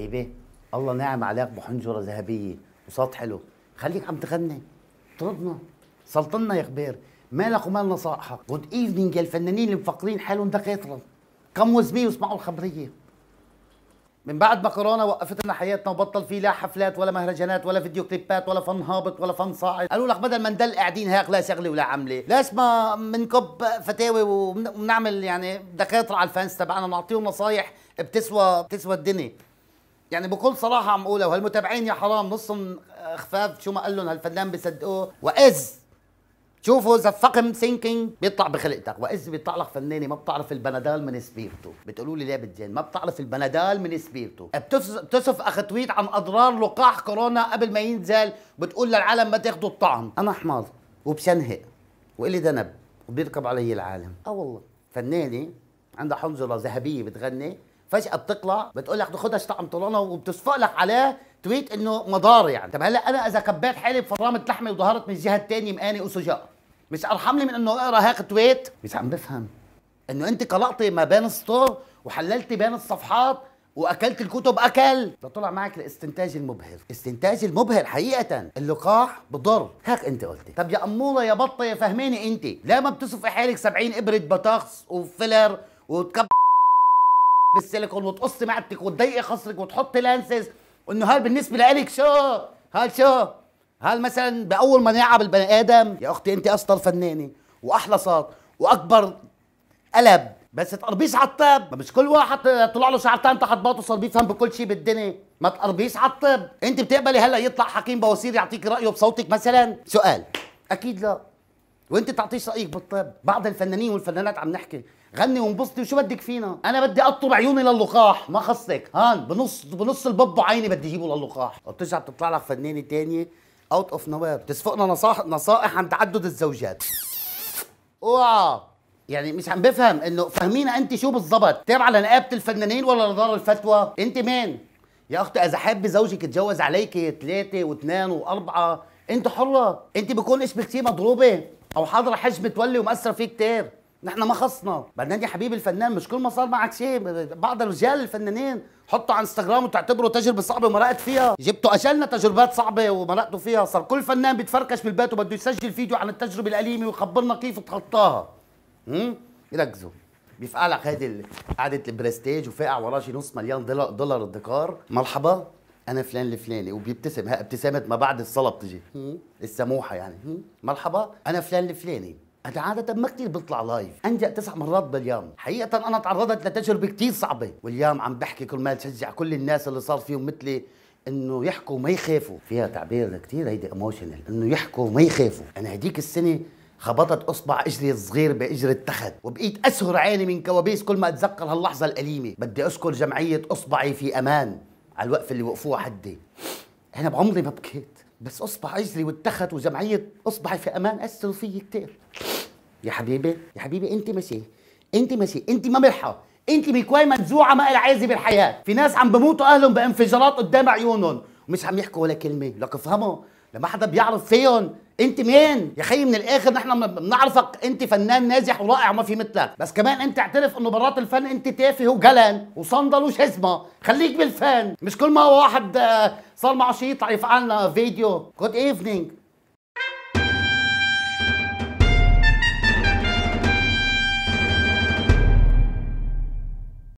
حبيبي الله نعم عليك بحنجره ذهبيه وصوت حلو خليك عم تغني طردنا سلطنا يا خبير مالك ومال نصائحك جود ايفنينج الفنانين اللي مفكرين حالهم دكاتره كم وزميه واسمعوا الخبريه من بعد ما كورونا وقفت لنا حياتنا وبطل في لا حفلات ولا مهرجانات ولا فيديو كليبات ولا فن هابط ولا فن صاعد قالوا لك بدل ما نضل قاعدين هيك لا شغله ولا عمله ليش ما بنكب فتاوي وبنعمل يعني دكاتره على الفانس تبعنا نعطيهم نصايح بتسوى بتسوى الدنيا يعني بكل صراحه عم اقولها وهالمتابعين يا حرام نصهم آه، خفاف شو ما قال لهم هالفنان بصدقوه واذ شوفوا اذا فقم سينكينج بيطلع بخلقتك واذ بيطلع لك فنانه ما بتعرف البنادال من سبيرتو بتقولوا لي ليه بتجن ما بتعرف البنادال من سبيرتو بتصف اخ تويت عن اضرار لقاح كورونا قبل ما ينزل بتقول للعالم ما تاخذوا الطعم انا حمار وبشنهق والي ذنب وبيركب علي العالم اه والله فنانه عندها حنظله ذهبيه بتغني فجاه بتطلع بتقول لك خدها اشطعم طولانه وبتصفق لك عليه تويت انه مضار يعني طب هلا انا اذا كبيت حالي بفرامه لحمه وظهرت من الجهه الثانيه مقاني وسجاء مش ارحم لي من انه اقرا هيك تويت مش عم بفهم انه انت قلقتي ما بين السطور وحللتي بين الصفحات واكلت الكتب اكل لطلع معك الاستنتاج المبهر استنتاج المبهر حقيقه اللقاح بضر هيك انت قلتي طب يا اموره يا بطه يا فهماني انت لا ما بتصفي حالك 70 ابره بطاخس وفيلر وتكب بالسيليكون وتقص معدتك وتضيق خصرك وتحط لانسز وانه هل بالنسبه لك شو هل شو هل مثلا باول مناعه يلعب البني ادم يا اختي انت اسطر فنانه واحلى صوت واكبر قلب بس تقربيش على الطب ما مش كل واحد طلع له شعرتان تحت باطه صار بيفهم بكل شيء بالدنيا ما تقربيش على الطب انت بتقبلي هلا يطلع حكيم بواسير يعطيك رايه بصوتك مثلا سؤال اكيد لا وانت تعطيش رايك بالطب بعض الفنانين والفنانات عم نحكي غني وانبسطي وشو بدك فينا انا بدي اطرب عيوني للقاح ما خصك هان بنص بنص البب عيني بدي اجيبه للقاح وبترجع بتطلع لك فنانه ثانيه اوت اوف نوير بتسفقنا نصائح نصائح عن تعدد الزوجات اوعى يعني مش عم بفهم انه فهمينا انت شو بالضبط تابعه لنقابه الفنانين ولا لدار الفتوى انت مين يا اختي اذا حابه زوجك يتجوز عليك ثلاثه واثنين واربعه انت حره انت بكون ايش بكثير مضروبه او حاضره حج متولي ومأثره فيه كتير نحن ما خصنا بدنا يا حبيبي الفنان مش كل ما صار معك شيء بعض الرجال الفنانين حطوا على انستغرام وتعتبره تجربه صعبه مرقت فيها جبتوا اجلنا تجربات صعبه ومرقتوا فيها صار كل فنان بيتفركش بالبيت وبده يسجل فيديو عن التجربه الاليمه ويخبرنا كيف تخطاها امم ركزوا بيفقع لك هيدي قعده البرستيج وفاقع وراه شي نص مليون دولار, دولار الدكار مرحبا انا فلان الفلاني وبيبتسم ها ابتسامه ما بعد الصلاه بتجي السموحه يعني مرحبا انا فلان الفلاني أنا عادة ما كثير بطلع لايف، أنجأ تسع مرات باليوم، حقيقة أنا تعرضت لتجربة كثير صعبة، واليوم عم بحكي كل ما تشجع كل الناس اللي صار فيهم مثلي انه يحكوا ما يخافوا، فيها تعبير كثير هيدي ايموشنال، انه يحكوا ما يخافوا، أنا هديك السنة خبطت اصبع اجري الصغير باجر التخت وبقيت اسهر عيني من كوابيس كل ما اتذكر هاللحظه الاليمه بدي اذكر جمعيه اصبعي في امان على الوقف اللي وقفوها حدي انا بعمري ما بكيت بس اصبع اجري والتخت وجمعيه اصبعي في امان اثروا فيي كثير يا حبيبي يا حبيبي انت مسيح انت مسيح انت ما ملحه انت مكواي منزوعه ما لها عايزة بالحياه في ناس عم بموتوا اهلهم بانفجارات قدام عيونهم ومش عم يحكوا ولا كلمه لك افهموا لما حدا بيعرف فيهم انت مين يا خيي من الاخر نحن بنعرفك انت فنان ناجح ورائع وما في مثلك بس كمان انت اعترف انه برات الفن انت تافه وجلن وصندل وشزمه خليك بالفن مش كل ما واحد آه، صار معه شيء يطلع يفعلنا فيديو جود ايفنينج